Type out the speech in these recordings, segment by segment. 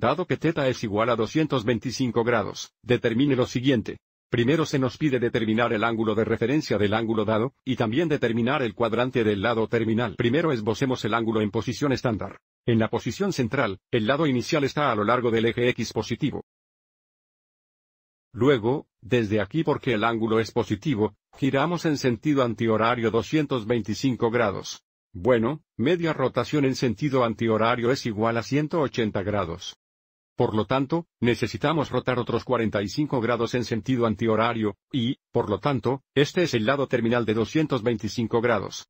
Dado que θ es igual a 225 grados, determine lo siguiente. Primero se nos pide determinar el ángulo de referencia del ángulo dado, y también determinar el cuadrante del lado terminal. Primero esbocemos el ángulo en posición estándar. En la posición central, el lado inicial está a lo largo del eje X positivo. Luego, desde aquí porque el ángulo es positivo, giramos en sentido antihorario 225 grados. Bueno, media rotación en sentido antihorario es igual a 180 grados. Por lo tanto, necesitamos rotar otros 45 grados en sentido antihorario, y, por lo tanto, este es el lado terminal de 225 grados.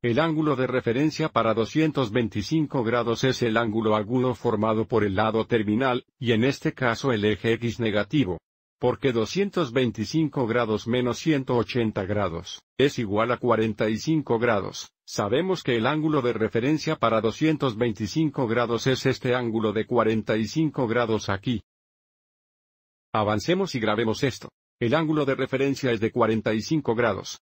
El ángulo de referencia para 225 grados es el ángulo agudo formado por el lado terminal, y en este caso el eje X negativo. Porque 225 grados menos 180 grados, es igual a 45 grados. Sabemos que el ángulo de referencia para 225 grados es este ángulo de 45 grados aquí. Avancemos y grabemos esto. El ángulo de referencia es de 45 grados.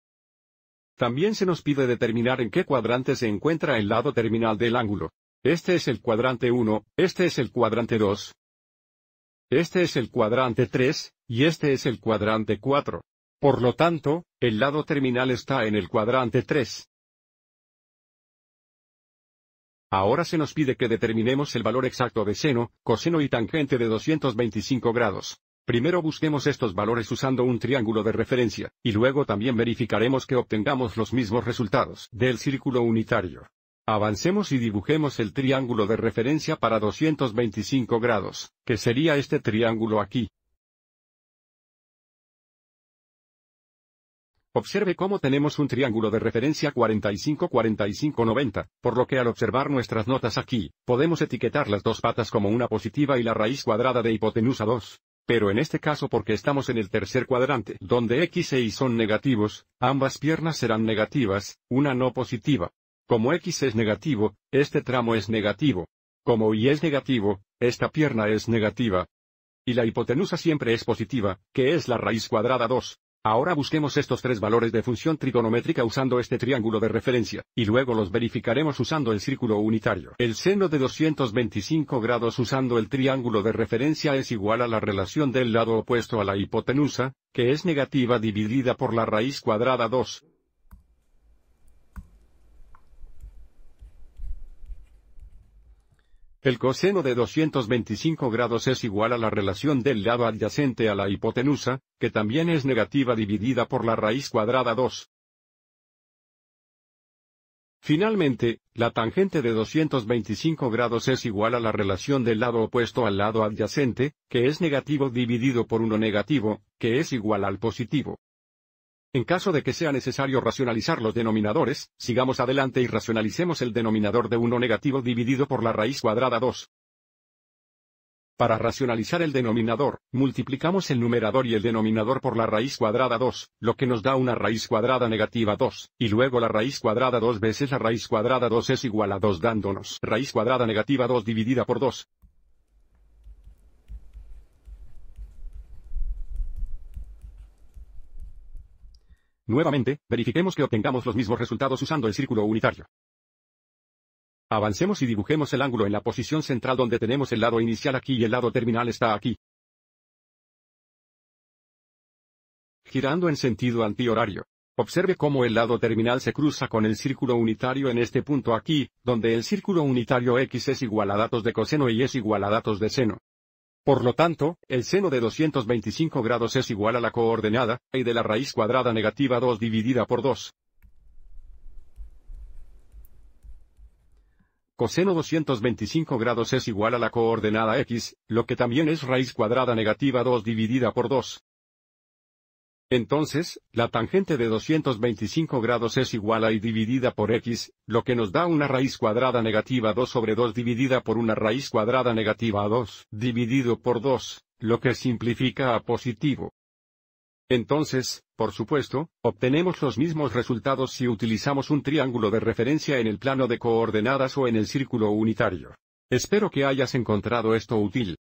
También se nos pide determinar en qué cuadrante se encuentra el lado terminal del ángulo. Este es el cuadrante 1, este es el cuadrante 2, este es el cuadrante 3, y este es el cuadrante 4. Por lo tanto, el lado terminal está en el cuadrante 3. Ahora se nos pide que determinemos el valor exacto de seno, coseno y tangente de 225 grados. Primero busquemos estos valores usando un triángulo de referencia, y luego también verificaremos que obtengamos los mismos resultados del círculo unitario. Avancemos y dibujemos el triángulo de referencia para 225 grados, que sería este triángulo aquí. Observe cómo tenemos un triángulo de referencia 45-45-90, por lo que al observar nuestras notas aquí, podemos etiquetar las dos patas como una positiva y la raíz cuadrada de hipotenusa 2. Pero en este caso porque estamos en el tercer cuadrante, donde x e y son negativos, ambas piernas serán negativas, una no positiva. Como x es negativo, este tramo es negativo. Como y es negativo, esta pierna es negativa. Y la hipotenusa siempre es positiva, que es la raíz cuadrada 2. Ahora busquemos estos tres valores de función trigonométrica usando este triángulo de referencia, y luego los verificaremos usando el círculo unitario. El seno de 225 grados usando el triángulo de referencia es igual a la relación del lado opuesto a la hipotenusa, que es negativa dividida por la raíz cuadrada 2, El coseno de 225 grados es igual a la relación del lado adyacente a la hipotenusa, que también es negativa dividida por la raíz cuadrada 2. Finalmente, la tangente de 225 grados es igual a la relación del lado opuesto al lado adyacente, que es negativo dividido por uno negativo, que es igual al positivo. En caso de que sea necesario racionalizar los denominadores, sigamos adelante y racionalicemos el denominador de 1 negativo dividido por la raíz cuadrada 2. Para racionalizar el denominador, multiplicamos el numerador y el denominador por la raíz cuadrada 2, lo que nos da una raíz cuadrada negativa 2, y luego la raíz cuadrada 2 veces la raíz cuadrada 2 es igual a 2 dándonos raíz cuadrada negativa 2 dividida por 2, Nuevamente, verifiquemos que obtengamos los mismos resultados usando el círculo unitario. Avancemos y dibujemos el ángulo en la posición central donde tenemos el lado inicial aquí y el lado terminal está aquí. Girando en sentido antihorario. Observe cómo el lado terminal se cruza con el círculo unitario en este punto aquí, donde el círculo unitario x es igual a datos de coseno y es igual a datos de seno. Por lo tanto, el seno de 225 grados es igual a la coordenada, y de la raíz cuadrada negativa 2 dividida por 2. Coseno 225 grados es igual a la coordenada x, lo que también es raíz cuadrada negativa 2 dividida por 2. Entonces, la tangente de 225 grados es igual a y dividida por x, lo que nos da una raíz cuadrada negativa 2 sobre 2 dividida por una raíz cuadrada negativa 2 dividido por 2, lo que simplifica a positivo. Entonces, por supuesto, obtenemos los mismos resultados si utilizamos un triángulo de referencia en el plano de coordenadas o en el círculo unitario. Espero que hayas encontrado esto útil.